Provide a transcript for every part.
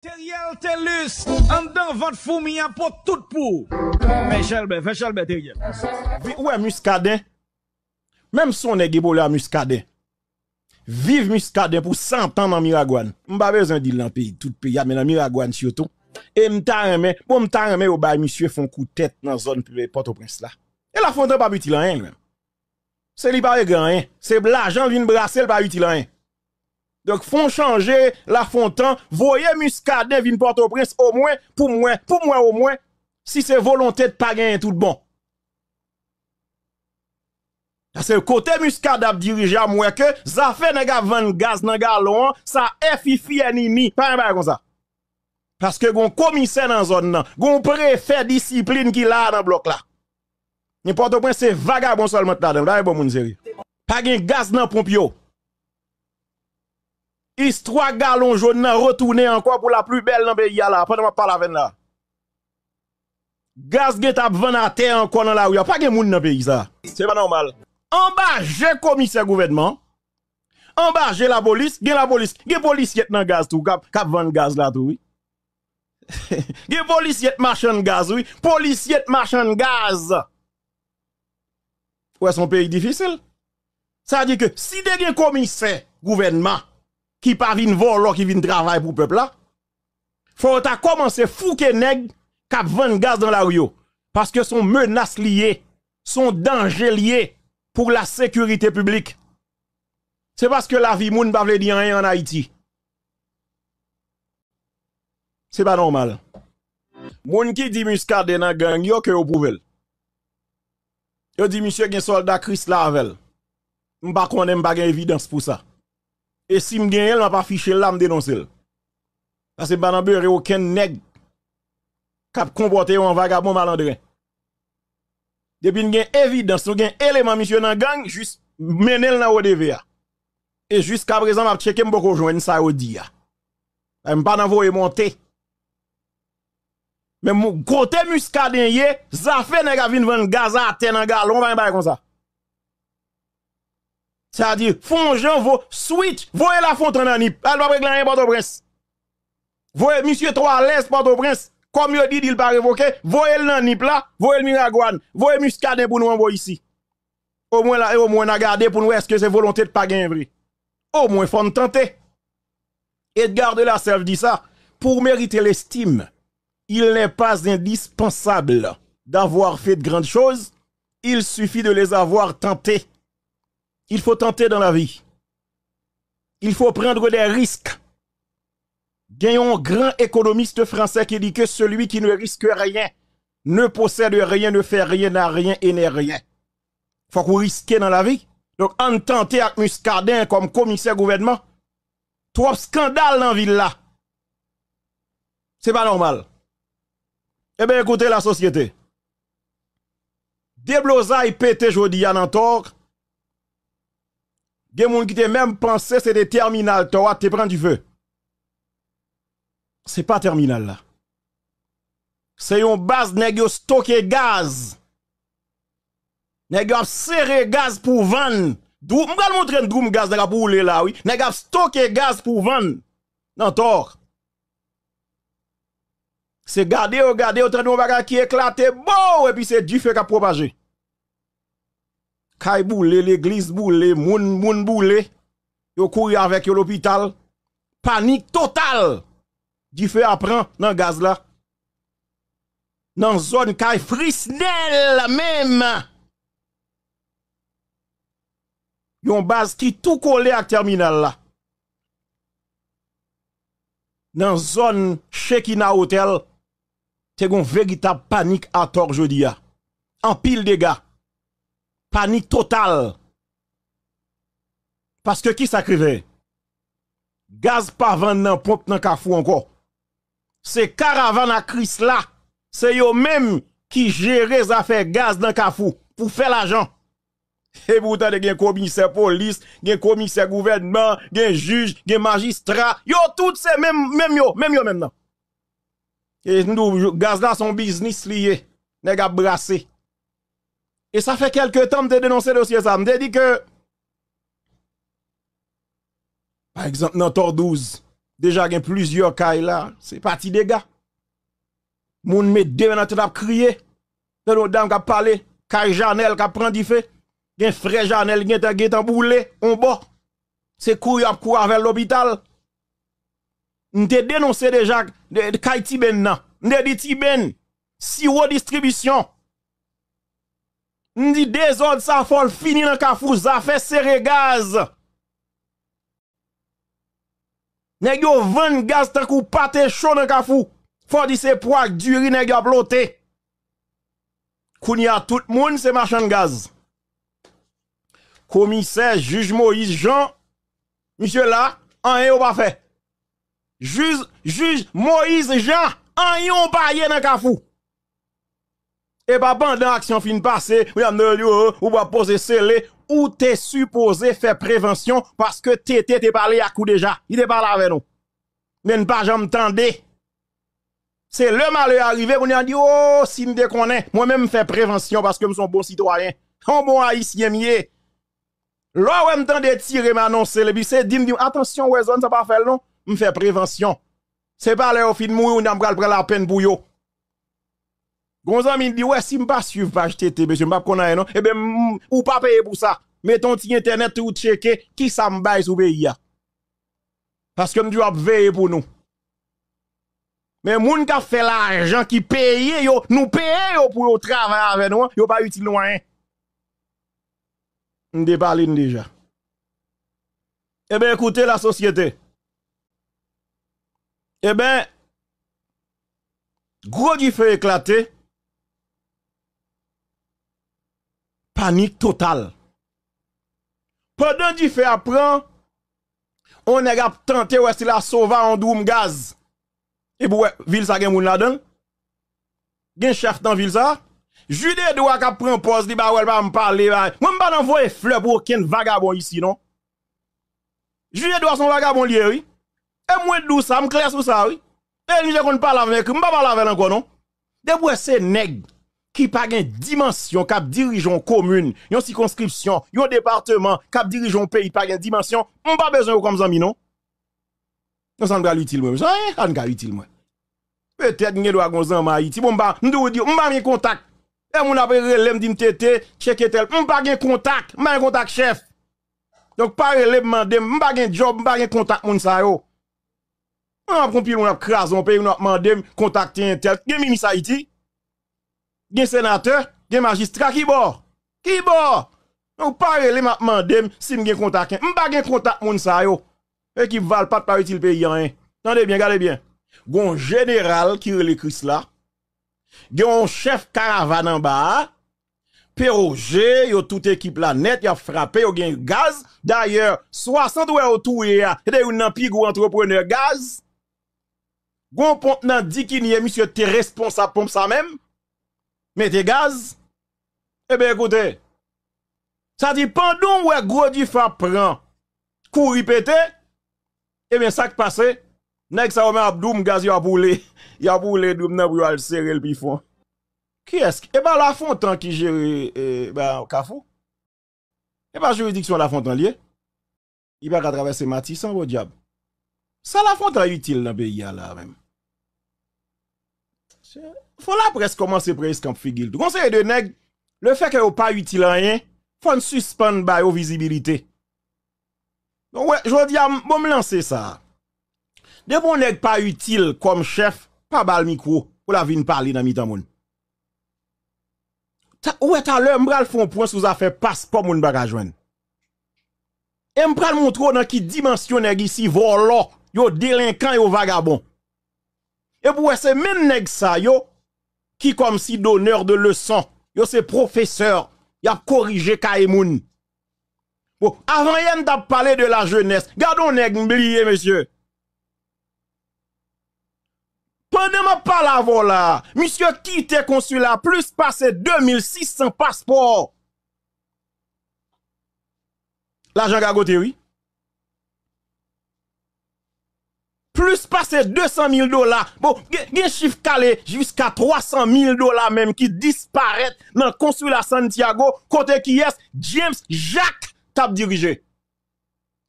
Teriel Telus, en dedans, votre fourmi pour tout pour. Fais Michel fais Chalbert, Teriel. Ouè Muscadet Même si on est Vive Muscadet pour 100 ans dans Miragouane. M'ba besoin de dans pays, tout pays, mais dans Miragouane surtout. Et m'ta remè, pour m'ta remè au les monsieur font coup tête dans zone Port-au-Prince là. Et la fondre pas utile en rien. C'est li pas grand rien. Hein. C'est l'argent vient brasser, pas utile en rien. Donc, font changer la fontan, voyez Muscadet vin Port-au-Prince au moins, pour moi, pour moi au moins, si c'est volonté de pas gagner tout bon. C'est le côté muscade dirige à moi que, ça fait pas vendre gaz dans galon, ça effifi ennemi, pas un comme ça. Parce que gon commissaire dans zone nan, gon préfet discipline qui là dans le bloc là. N'importe quoi, c'est vagabond seulement là-dedans, bon moun Pas de gaz dans pompe Histoire galon jaune retourné encore pour la plus belle dans le pays là. Pendant que parle avec là. Gaz get ap à terre encore dans la rue. Pas de monde dans le pays ça. C'est pas normal. En bas, j'ai commissaire gouvernement. En bas, j'ai la police. Gen la police. Gen police qui dans gaz tout. Cap, cap van gaz là tout, oui. gen police qui gaz, oui. Police qui gaz. Ouais, son pays difficile. Ça veut dire que si des commissaire gouvernement, qui pas vin volo, qui vin travail pour peuple là, faut ta commencer fouke nèg k'ap vendre gaz dans la rue parce que son menace lié son danger lié pour la sécurité publique. C'est parce que la vie moun pa veut dire rien en Haïti. C'est pas normal. Moun qui di muscade nan gang yo que ou prouvel. Yo di monsieur gen soldat Chris Lavel. M'pa konnen m'pa gen évidence pour ça. Et si m'gagne, elle m'a pas fiché là, m'dénoncer. Parce que pas et aucun nègre a comporté un vagabond malandrin. Depuis une évidence, nous un élément missionnaire dans gang, juste mener dans ODVA. Et jusqu'à présent, m'a checké m'boko joindre ça au dia. M'pa pas voyer monter. Mais mon côté muscadien, ça fait nèg vinn vendre gaz à terre dans galon, pas comme ça. Ça veut dire, jean vos switch, voyez la fontaine en nip, elle va régler Port-au-Prince. Voyez monsieur Trois à l'aise au prince comme il dit, il va révoquer, voyez le nip là, voyez le Miragouane, voyez Muscadet pour nous envoyer ici. Au moins là, au moins on a gardé pour nous est-ce que c'est volonté de pas gagner Au moins faut tenter. Edgar de la je dit ça, pour mériter l'estime, il n'est pas indispensable d'avoir fait de grandes choses, il suffit de les avoir tentées il faut tenter dans la vie. Il faut prendre des risques. Gagnons un grand économiste français qui dit que celui qui ne risque rien ne possède rien, ne fait rien, n'a rien et n'est rien. Faut qu'on risque dans la vie. Donc, en tenter avec Muscadin comme commissaire gouvernement, trois scandales dans la ville là. C'est pas normal. Eh bien, écoutez la société. blosailles pété jodi à Nantor. Gen moun qui te même pensé c'était terminal, toi te prends du feu. C'est pas terminal là. C'est une base nèg yo stocké gaz. Nèg a serré gaz pour vendre. Dou m'gal montrer dou gaz là pour rouler là oui. Nèg a stocké gaz pour vendre. Non tort. C'est garder, regarder, autant de bagages qui éclate, bon, et puis c'est du feu qui a propagé. Kai boule, l'église boule, moun moun boule, yo couru avec l'hôpital. Panique totale. Du feu apprend dans gaz là. Dans zone kay frisnel même. Yon base qui tout collé à terminal là. Dans zone Shekina Hotel, c'est une véritable panique à tort jeudi En pile de gars panique totale. Parce que qui s'acrivait? Gaz pas vendre dans pompe dans cafou encore. C'est caravane à Chris là, c'est eux même qui gérez les affaires gaz dans cafou pour faire l'argent. Et vous il y a commissaire police, un commissaire gouvernement, un juge, magistrat. Yo, tout c'est même, même yo, même yo maintenant. Et nous, gaz là, son business lié. les a brassé. Et ça fait quelques temps que je dénoncer le dossier ça. Je dit que, par exemple, dans Tor 12, déjà il y a plusieurs cas là, c'est parti des gars. Moun met deux dans à crier. C'est l'autre dame qui parlé, Kai Janel qui prend du fait. frère Janel qui est en boulé, on bord. C'est courir à courir vers l'hôpital. M'te dénoncé déjà de Tiben nan. dit Tiben, si vous distribution Ndi désordre ça fol fini dans ça fait serrer gaz. Nèg yo vend gaz tant kou paté chaud dans kafou. Faut di se poids duri nèg yo bloté. a tout moun c'est marchand gaz. Commissaire juge Moïse Jean monsieur là rien pas fait. Juge juge Moïse Jean rien pas dans kafou. Et pas pendant l'action fin passée, ou va poser scellé, ou t'es supposé faire prévention parce que t'es t'es parlé à coup déjà. Il est pas avec nous. Mais ne pas jamais tendez. C'est le malheur arrivé On a dit, oh, si me déconne, moi-même fais prévention parce que je suis un bon citoyen. Un bon haïtien mié. Là, je me de tirer, m'annoncer, le c'est dit, attention, ouais, zone, ça pas faire non. Je prévention. C'est pas là au fin de mourir, on a la peine pour Gros ami dit ouais si m'pas suivre page t'es monsieur m'pas connait e, non Eh ben mm, ou pas payer pour ça. Mettons ti internet ou checker qui ça m'baille sous pays Parce que m'du a veiller pour nous. Mais moun ka fait l'argent qui paye yo nous paye yo pour yo travail avec nous, yo pas utile loin. M'dé parler déjà. Eh ben écoutez la société. Eh ben gros du feu éclaté panique totale. Pendant qu'il fait apprendre, on est tenté ou est-ce la sauva en doum gaz. Et pour ville ça gen moun la dedans chef dans ville ça. Jude doit qu'a un poste. li ba ou me parler. Bah. Moi pas envoyer fleur pour aucun vagabond ici non. Jude doit son vagabond lié oui. Et moi dou ça, me sur ça oui. Et je qu'on parle avec, moi, pas parler avec encore non. Debout c'est nègre qui pas une dimension cap dirigeant commune, yon circonscription, yon département cap dirigeant pays pas une dimension, on pas besoin comme zami non. Non ça pas utile moi, on hein, pas utile moi. Peut-être nous en Haïti, bon bah nous pas contact. Et mon tel, on pas contact, m'a contact chef. Donc pas on pas gen job, on pas contact moun sa yo. On a on a on on a contacter un tel, gen sénateur, un magistrat qui boit, Qui bord? Ou pare les m'a demandé si m'gen contact. M'pa gen contact moun sa yo. Et qui val pas par utile pays hein. bien, gardez bien. Gon général qui le Chris là. Gon chef caravane en bas. y yo tout équipe la net, a frappé, yon gen gaz. D'ailleurs, 60 ou au y a, et yon nan pigou entrepreneur gaz. Gon pont nan di ki niye, monsieur te responsable pompe ça même mettez gaz. Eh bien, écoutez, ça dit, pendant que gros du prend, Coup pété, eh bien, ça qui passe, nèg ça remet abdoum gaz il a boulé, il a boulé doum a al serrer le pifon. Qui est-ce Eh bien, la Fontan qui gère eh, ben, Kafou. Eh bien, juridiction la Fontan lié. Il va traverser Matisse, en diable. Ça, la Fontan utile dans le pays là, même. Faut la presque commencer presque en figil. Conseil de nèg, le fait que pas utile rien, faut suspendre ba visibilité. Donc ouais, je dis bon me lancer ça. De bon nèg pas utile comme chef, pas bal micro pour la vinn parler dans mitan moun. Ta, ouais, à l'heure m'bral font point sous affaire passeport moun bagage joindre. Et m'bral montrer dans qui dimension nèg ici volo, yo délinquant yo vagabond. Et pour c'est même nèg ça yo qui comme si donneur de leçons, yo c'est professeur, y a corrigé Kaïmoun. Bon, avant y'en parler de la jeunesse. Gardons nèg oublié monsieur. Pendant ma parole là, monsieur quitte consulat plus passé 2600 passeports. L'agent gagoté oui. plus passer 200 000 dollars. Bon, il y a chiffre calé jusqu'à 300 000 dollars même qui disparaît dans le consulat Santiago, côté qui est James Jacques tap dirigé.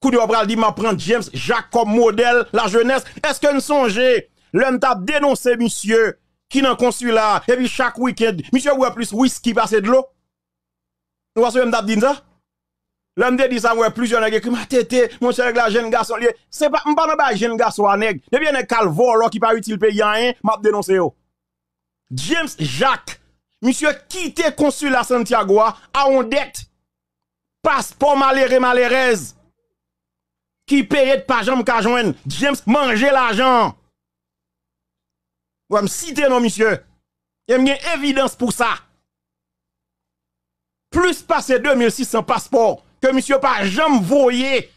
Coup de bras dit, m'apprend James Jacques comme modèle, la jeunesse. Est-ce que nous songez? l'homme tap dénoncé monsieur qui dans le consulat, et puis chaque week-end, monsieur a plus whisky passer de l'eau? Nous voyons ce que dit ça? L'homme de dit ça, ouais, plusieurs nègres qui m'a tété, mon cher la jeune garçon, c'est pas, m'pas pas jeune garçon à eh bien bien un calvo, là, qui pas utile payer rien, hein, m'a dénoncé, yo. James Jacques, monsieur consul à Santiago, a on dette. Passeport malheureux, malheureuse. Qui paye de pas qu'à James manger l'argent. Ouais, me citer, non, monsieur. Eh, y a une évidence pour ça. Plus passer 2600 passeports que monsieur pas jamais voyé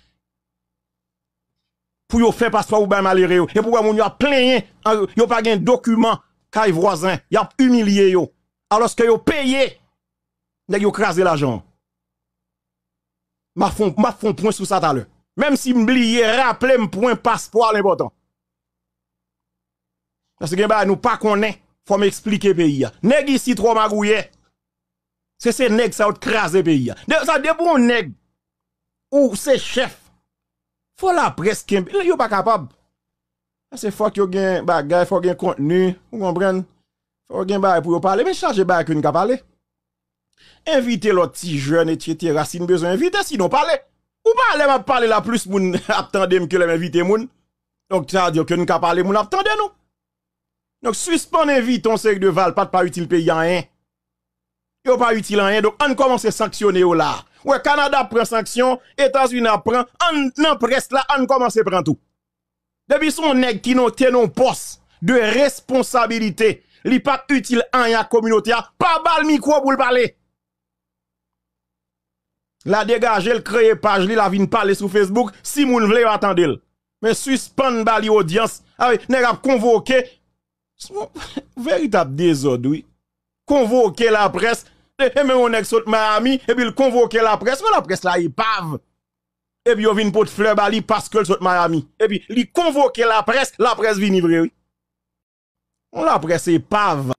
pour faire passeport ou bien malheureux. Et pourquoi moun yon a plein, euh, yon pas un document kay voisin, il a humilié yo. Alors que a payé, il yo crasé l'argent. Ma font ma fond point sur ça tout à l'heure. Même si m'oublier rappelé pour point passeport l'important. Parce que bah nous pas connaît, faut m'expliquer pays. Nèg ici trop magouillé. C'est ces nègres qui ont crasé pays. Hein. Ça bons nègres. ou c'est chefs Faut la presse qui sont pas capable. C'est faut un aient bagay, faut contenu, vous comprenez Faut gain bagay pour parler, mais charger vous que pas parler. Invitez l'autre petit jeune etc. si nous besoin inviter sinon parler. Ou parler m'a parler la plus moun attendez que l'invité moun. Donc ça veut dire que nous parler moun attendez nous. Donc suspend invite on que de val pas pas utile pays en hein, un hein yo pas utile en rien. Donc, on commence à sanctionner là. Ouais, Canada prend sanction, États-Unis prend, on nan presse là, on commence à prendre tout. Depuis son nèg qui non non poste de responsabilité, li pas utile en la communauté, pas bal micro pour le parler. La dégager, le créer page, li la vin parler sur Facebook, si moun vle attendre. Mais suspend bali audience, avec ah nèg a convoqué véritable désordre oui. Convoquer la presse et même on est Miami et puis il convoque la presse, mais la presse là il pave Et puis il vient pour fleur bali parce que saute Miami. Et puis il convoque la presse, la presse vient vrai. On la presse est pave.